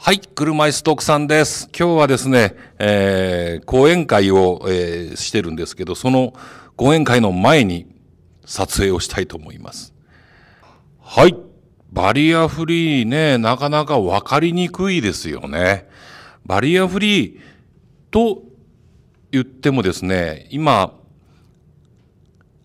はい、車椅子特産です。今日はですね、えー、講演会を、えー、してるんですけど、その講演会の前に撮影をしたいと思います。はい、バリアフリーね、なかなかわかりにくいですよね。バリアフリーと言ってもですね、今、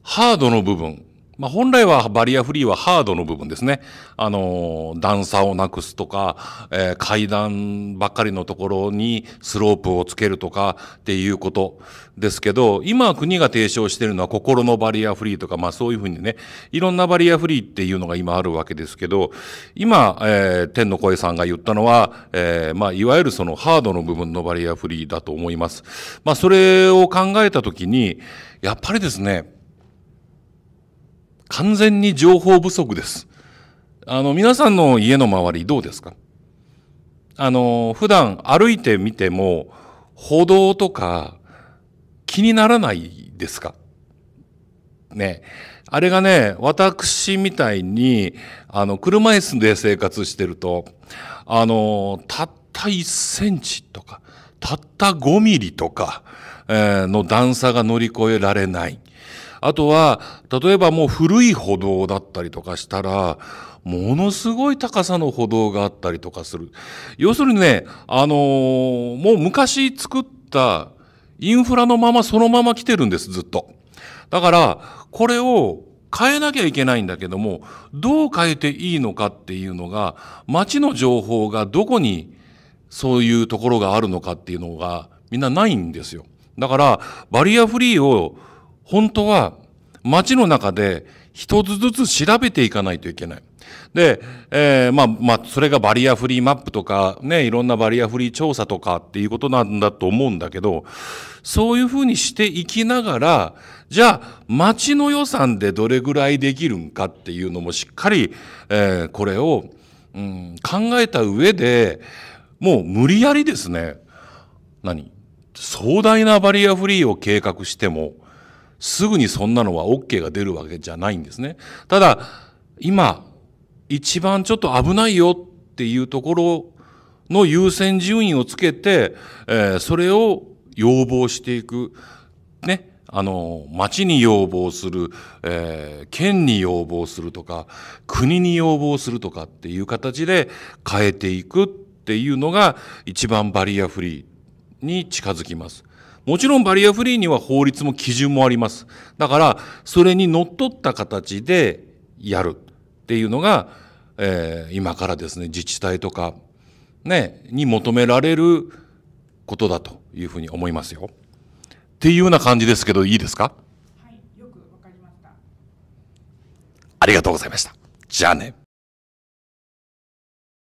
ハードの部分、まあ、本来はバリアフリーはハードの部分ですね。あの、段差をなくすとか、えー、階段ばっかりのところにスロープをつけるとかっていうことですけど、今国が提唱しているのは心のバリアフリーとか、まあそういうふうにね、いろんなバリアフリーっていうのが今あるわけですけど、今、えー、天の声さんが言ったのは、えー、まあいわゆるそのハードの部分のバリアフリーだと思います。まあそれを考えたときに、やっぱりですね、完全に情報不足です。あの、皆さんの家の周りどうですかあの、普段歩いてみても、歩道とか気にならないですかね。あれがね、私みたいに、あの、車椅子で生活してると、あの、たった1センチとか、たった5ミリとか、えー、の段差が乗り越えられない。あとは、例えばもう古い歩道だったりとかしたら、ものすごい高さの歩道があったりとかする。要するにね、あのー、もう昔作ったインフラのままそのまま来てるんです、ずっと。だから、これを変えなきゃいけないんだけども、どう変えていいのかっていうのが、街の情報がどこにそういうところがあるのかっていうのがみんなないんですよ。だから、バリアフリーを本当は街の中で一つずつ調べていかないといけない。で、えー、まあ、まあ、それがバリアフリーマップとか、ね、いろんなバリアフリー調査とかっていうことなんだと思うんだけど、そういうふうにしていきながら、じゃあ、町の予算でどれぐらいできるんかっていうのもしっかり、えー、これを、うん、考えた上で、もう無理やりですね、何壮大なバリアフリーを計画しても、すぐにそんなのは OK が出るわけじゃないんですね。ただ、今、一番ちょっと危ないよっていうところの優先順位をつけて、えー、それを要望していく。ね。あの、町に要望する、えー、県に要望するとか、国に要望するとかっていう形で変えていくっていうのが一番バリアフリーに近づきます。もちろんバリアフリーには法律も基準もあります。だから、それに則っった形でやるっていうのが、えー、今からですね、自治体とか、ね、に求められることだというふうに思いますよ。っていうような感じですけど、いいですかはい、よくわかりました。ありがとうございました。じゃあね。